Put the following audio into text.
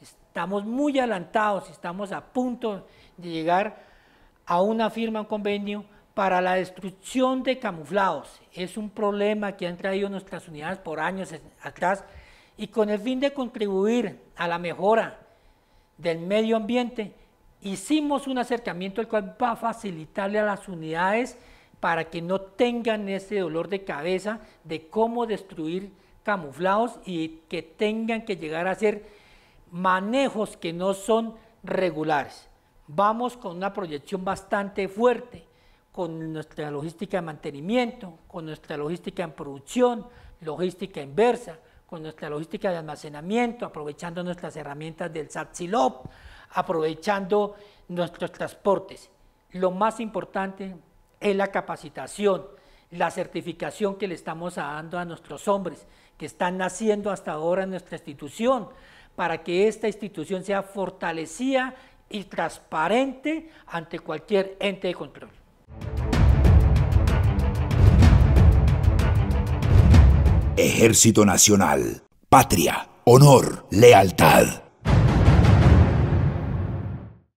Estamos muy adelantados, estamos a punto de llegar a una firma, un convenio para la destrucción de camuflados. Es un problema que han traído nuestras unidades por años atrás y con el fin de contribuir a la mejora del medio ambiente, hicimos un acercamiento el cual va a facilitarle a las unidades para que no tengan ese dolor de cabeza de cómo destruir camuflados y que tengan que llegar a ser manejos que no son regulares. Vamos con una proyección bastante fuerte, con nuestra logística de mantenimiento, con nuestra logística en producción, logística inversa, con nuestra logística de almacenamiento, aprovechando nuestras herramientas del SATSILOP, aprovechando nuestros transportes. Lo más importante es la capacitación, la certificación que le estamos dando a nuestros hombres que están naciendo hasta ahora en nuestra institución, para que esta institución sea fortalecida y transparente ante cualquier ente de control. Ejército Nacional, patria, honor, lealtad.